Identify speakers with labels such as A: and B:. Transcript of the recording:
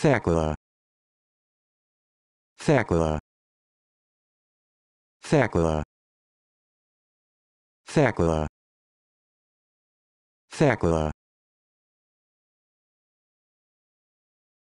A: Thecla. Thecla. Thecla. Thecla. Thecla.